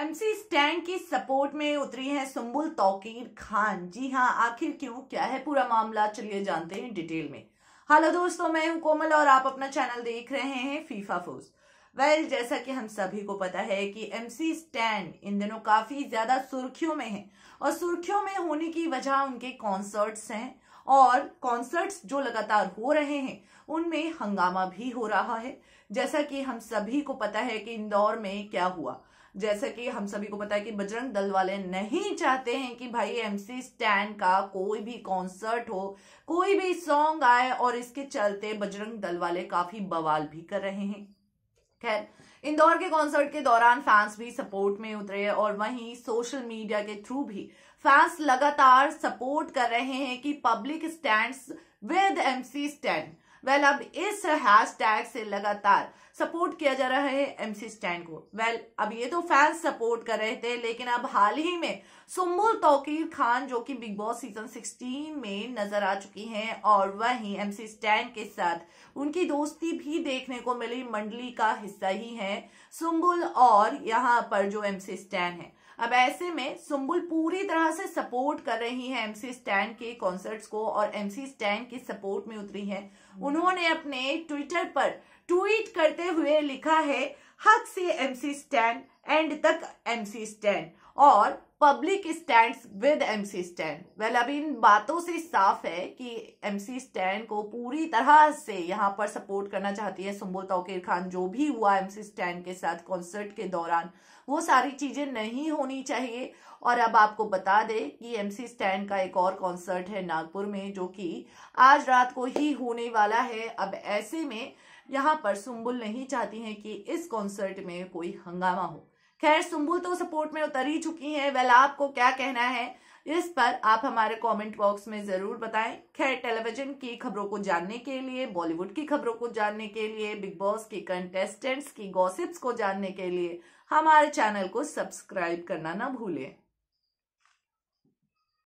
MC stand की support में उतरी हैं सुम्बुल तौकीर खान जी हाँ आखिर क्यों क्या है पूरा मामला चलिए जानते हैं डिटेल में हेलो दोस्तों मैं हूं कोमल और आप अपना चैनल देख रहे हैं फीफा फोर्स वेल well, जैसा कि हम सभी को पता है कि एमसी स्टैंड इन दिनों काफी ज्यादा सुर्खियों में है और सुर्खियों में होने की वजह उनके कॉन्सर्ट्स हैं और कॉन्सर्ट्स जो लगातार हो रहे हैं उनमें हंगामा भी हो रहा है जैसा कि हम सभी को पता है कि इंदौर में क्या हुआ जैसे कि हम सभी को पता है कि बजरंग दल वाले नहीं चाहते हैं कि भाई एमसी स्टैंड का कोई भी कॉन्सर्ट हो कोई भी सॉन्ग आए और इसके चलते बजरंग दल वाले काफी बवाल भी कर रहे हैं खैर इंदौर के कॉन्सर्ट के दौरान फैंस भी सपोर्ट में उतरे और वहीं सोशल मीडिया के थ्रू भी फैंस लगातार सपोर्ट कर रहे हैं कि public stand with MC Stan well well, अब इस हैश टैग से लगातार सपोर्ट किया जा रहा है एमसी स्टैंड को वेल well, अब ये तो फैंस सपोर्ट कर रहे थे लेकिन अब हाल ही में सुम्बुल तोकीर खान जो कि बिग बॉस सीजन 16 में नजर आ चुकी हैं और वहीं एमसी स्टैंड के साथ उनकी दोस्ती भी देखने को मिली मंडली का हिस्सा ही है सुम्बुल और यहाँ पर जो एमसी स्टैंड है अब ऐसे में सुम्बुल पूरी तरह से सपोर्ट कर रही है एमसी स्टैंड के कॉन्सर्ट्स को और एमसी स्टैंड की सपोर्ट में उतरी है उन्होंने अपने ट्विटर पर ट्वीट करते हुए लिखा है हक से एमसी स्टैंड एंड तक एमसी स्टैंड और public stand with MC Stan well अभी इन बातों से साफ है कि एमसी स्टैंड को पूरी तरह से यहाँ पर सपोर्ट करना चाहती है सुम्बुल तोकीर खान जो भी हुआ एमसी स्टैंड के साथ कॉन्सर्ट के दौरान वो सारी चीजें नहीं होनी चाहिए और अब आपको बता दें कि एमसी स्टैंड का एक और कॉन्सर्ट है नागपुर में जो कि आज रात को ही होने वाला है अब ऐसे में यहाँ पर सुम्बुल नहीं चाहती है कि इस कॉन्सर्ट में कोई हंगामा हो खैर सुम्बुल तो सपोर्ट में उतर ही चुकी हैं वेल आपको क्या कहना है इस पर आप हमारे कमेंट बॉक्स में ज़रूर बताएं खैर टेलीविजन की खबरों को जानने के लिए बॉलीवुड की खबरों को जानने के लिए बिग बॉस की कंटेस्टेंट्स की गॉसिप्स को जानने के लिए हमारे चैनल को सब्सक्राइब करना ना भूलें